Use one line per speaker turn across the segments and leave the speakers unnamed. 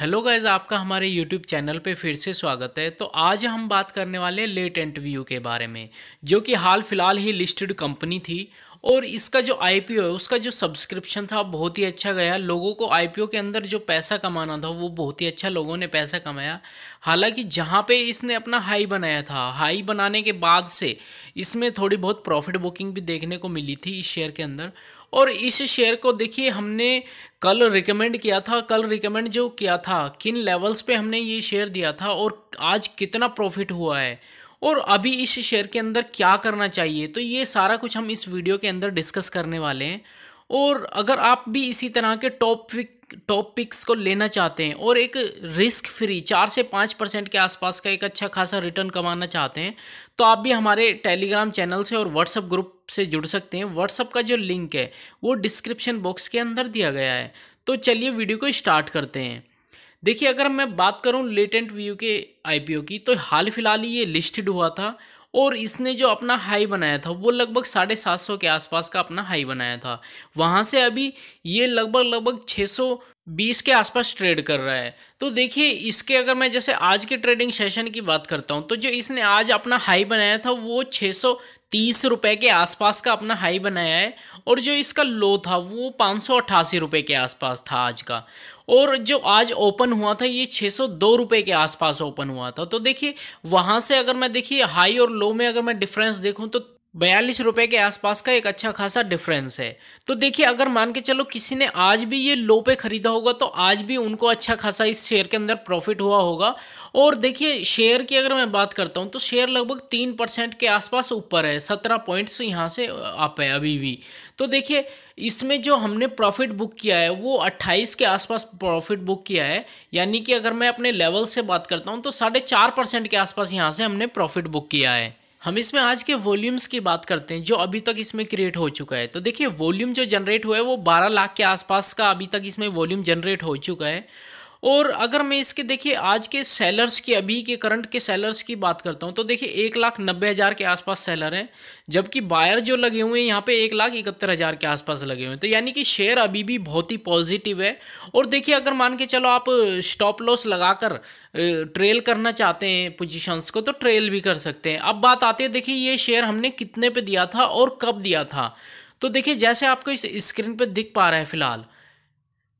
hello guys आपका हमारे YouTube channel पे फिर से स्वागत है तो आज हम बात करने वाले हैं एंट व्यू के बारे में जो कि हाल फिलहाल ही लिस्टेड कंपनी थी और इसका जो आईपीओ है उसका जो सब्सक्रिप्शन था बहुत ही अच्छा गया लोगों को आईपीओ के अंदर जो पैसा कमाना था वो बहुत ही अच्छा लोगों ने पैसा कमाया हालांकि जहाँ पे इसने अपना हाई बनाया था हाई बनाने के बाद से इसमें थोड़ी बहुत प्रॉफिट बुकिंग भी देखने को मिली थी इस शेयर के अंदर और इस शेयर को देखिए हमने कल रिकमेंड किया था कल रिकमेंड जो किया था किन लेवल्स पे हमने ये शेयर दिया था और आज कितना प्रॉफिट हुआ है और अभी इस शेयर के अंदर क्या करना चाहिए तो ये सारा कुछ हम इस वीडियो के अंदर डिस्कस करने वाले हैं और अगर आप भी इसी तरह के टॉप टॉप पिक्स को लेना चाहते हैं और एक रिस्क फ्री चार से पाँच परसेंट के आसपास का एक अच्छा खासा रिटर्न कमाना चाहते हैं तो आप भी हमारे टेलीग्राम चैनल से और व्हाट्सअप ग्रुप से जुड़ सकते हैं व्हाट्सअप का जो लिंक है वो डिस्क्रिप्शन बॉक्स के अंदर दिया गया है तो चलिए वीडियो को स्टार्ट करते हैं देखिए अगर मैं बात करूं लेटेंट व्यू के आईपीओ की तो हाल फिलहाल ही ये लिस्टेड हुआ था और इसने जो अपना हाई बनाया था वो लगभग साढ़े सात सौ के आसपास का अपना हाई बनाया था वहाँ से अभी ये लगभग लगभग छः सौ बीस के आसपास ट्रेड कर रहा है तो देखिए इसके अगर मैं जैसे आज के ट्रेडिंग सेशन की बात करता हूँ तो जो इसने आज अपना हाई बनाया था वो छः सौ तीस रुपये के आसपास का अपना हाई बनाया है और जो इसका लो था वो पाँच सौ अट्ठासी रुपये के आसपास था आज का और जो आज ओपन हुआ था ये छः सौ दो रुपये के आसपास ओपन हुआ था तो देखिए वहाँ से अगर मैं देखिए हाई और लो में अगर मैं डिफरेंस देखूँ तो बयालीस रुपए के आसपास का एक अच्छा खासा डिफरेंस है तो देखिए अगर मान के चलो किसी ने आज भी ये लो पे ख़रीदा होगा तो आज भी उनको अच्छा खासा इस शेयर के अंदर प्रॉफिट हुआ होगा और देखिए शेयर की अगर मैं बात करता हूँ तो शेयर लगभग तीन परसेंट के आसपास ऊपर है सत्रह पॉइंट्स यहाँ से आप है अभी भी तो देखिए इसमें जो हमने प्रॉफिट बुक किया है वो अट्ठाईस के आसपास प्रॉफिट बुक किया है यानी कि अगर मैं अपने लेवल से बात करता हूँ तो साढ़े चार परसेंट के आसपास यहाँ से हमने प्रॉफिट बुक किया है हम इसमें आज के वॉल्यूम्स की बात करते हैं जो अभी तक इसमें क्रिएट हो चुका है तो देखिए वॉल्यूम जो जनरेट हुआ है वो 12 लाख के आसपास का अभी तक इसमें वॉल्यूम जनरेट हो चुका है और अगर मैं इसके देखिए आज के सेलर्स की अभी के करंट के सेलर्स की बात करता हूँ तो देखिए एक लाख नब्बे हज़ार के आसपास सेलर हैं जबकि बायर जो लगे हुए हैं यहाँ पे एक लाख इकहत्तर हज़ार के आसपास लगे हुए हैं तो यानी कि शेयर अभी भी बहुत ही पॉजिटिव है और देखिए अगर मान के चलो आप स्टॉप लॉस लगाकर ट्रेल करना चाहते हैं पोजिशंस को तो ट्रेल भी कर सकते हैं अब बात आती है देखिए ये शेयर हमने कितने पर दिया था और कब दिया था तो देखिए जैसे आपको इस स्क्रीन पर दिख पा रहा है फिलहाल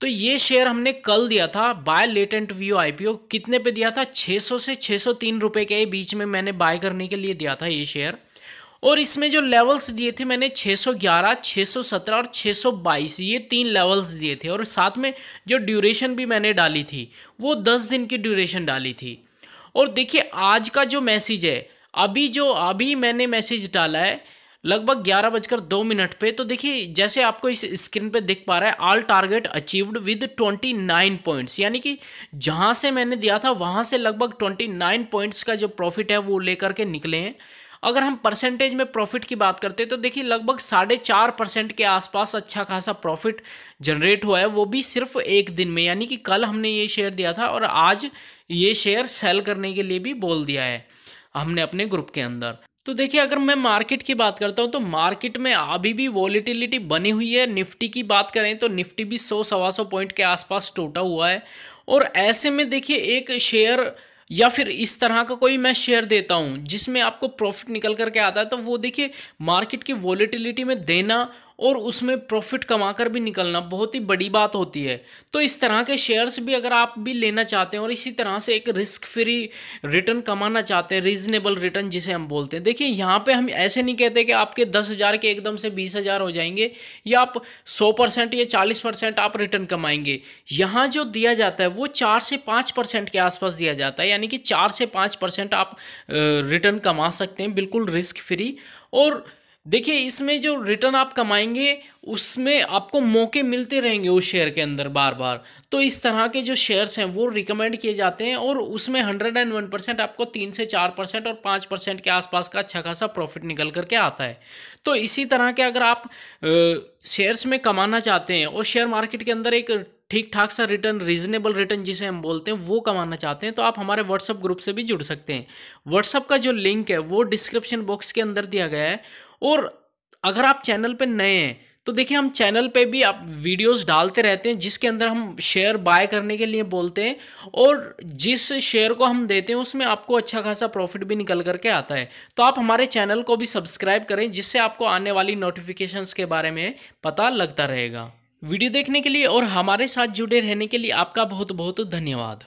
तो ये शेयर हमने कल दिया था बाय लेटेंट व्यू आईपीओ कितने पे दिया था 600 से 603 रुपए के बीच में मैंने बाय करने के लिए दिया था ये शेयर और इसमें जो लेवल्स दिए थे मैंने 611, 617 और 622 ये तीन लेवल्स दिए थे और साथ में जो ड्यूरेशन भी मैंने डाली थी वो 10 दिन की ड्यूरेशन डाली थी और देखिए आज का जो मैसेज है अभी जो अभी मैंने मैसेज डाला है लगभग ग्यारह बजकर दो मिनट पे तो देखिए जैसे आपको इस स्क्रीन पे दिख पा रहा है all target achieved with 29 points यानी कि जहाँ से मैंने दिया था वहाँ से लगभग 29 पॉइंट्स का जो प्रॉफिट है वो लेकर के निकले हैं अगर हम परसेंटेज में प्रॉफिट की बात करते हैं तो देखिए लगभग साढ़े चार परसेंट के आसपास अच्छा खासा प्रॉफिट जनरेट हुआ है वो भी सिर्फ एक दिन में यानी कि कल हमने ये शेयर दिया था और आज ये शेयर सेल करने के लिए भी बोल दिया है हमने अपने ग्रुप के अंदर तो देखिए अगर मैं मार्केट की बात करता हूँ तो मार्केट में अभी भी वॉलीटिलिटी बनी हुई है निफ्टी की बात करें तो निफ्टी भी सौ सवा सौ पॉइंट के आसपास टूटा हुआ है और ऐसे में देखिए एक शेयर या फिर इस तरह का कोई मैं शेयर देता हूँ जिसमें आपको प्रॉफिट निकल करके आता है तो वो देखिए मार्केट की वॉलीटिलिटी में देना और उसमें प्रॉफिट कमाकर भी निकलना बहुत ही बड़ी बात होती है तो इस तरह के शेयर्स भी अगर आप भी लेना चाहते हैं और इसी तरह से एक रिस्क फ्री रिटर्न कमाना चाहते हैं रीजनेबल रिटर्न जिसे हम बोलते हैं देखिए यहाँ पे हम ऐसे नहीं कहते कि आपके दस हज़ार के एकदम से बीस हज़ार हो जाएंगे या आप सौ परसेंट या चालीस परसेंट आप रिटर्न कमाएंगे यहाँ जो दिया जाता है वो चार से पाँच परसेंट के आसपास दिया जाता है यानी कि चार से पाँच परसेंट आप रिटर्न कमा सकते हैं बिल्कुल रिस्क फ्री और देखिए इसमें जो रिटर्न आप कमाएंगे उसमें आपको मौके मिलते रहेंगे उस शेयर के अंदर बार बार तो इस तरह के जो शेयर्स हैं वो रिकमेंड किए जाते हैं और उसमें हंड्रेड एंड वन परसेंट आपको तीन से चार परसेंट और पाँच परसेंट के आसपास का अच्छा खासा प्रॉफिट निकल करके आता है तो इसी तरह के अगर आप शेयर्स में कमाना चाहते हैं और शेयर मार्केट के अंदर एक ठीक ठाक सा रिटर्न रीजनेबल रिटर्न जिसे हम बोलते हैं वो कमाना चाहते हैं तो आप हमारे व्हाट्सअप ग्रुप से भी जुड़ सकते हैं व्हाट्सअप का जो लिंक है वो डिस्क्रिप्शन बॉक्स के अंदर दिया गया है और अगर आप चैनल पर नए हैं तो देखिए हम चैनल पे भी आप वीडियोस डालते रहते हैं जिसके अंदर हम शेयर बाय करने के लिए बोलते हैं और जिस शेयर को हम देते हैं उसमें आपको अच्छा खासा प्रॉफिट भी निकल करके आता है तो आप हमारे चैनल को भी सब्सक्राइब करें जिससे आपको आने वाली नोटिफिकेशंस के बारे में पता लगता रहेगा वीडियो देखने के लिए और हमारे साथ जुड़े रहने के लिए आपका बहुत बहुत धन्यवाद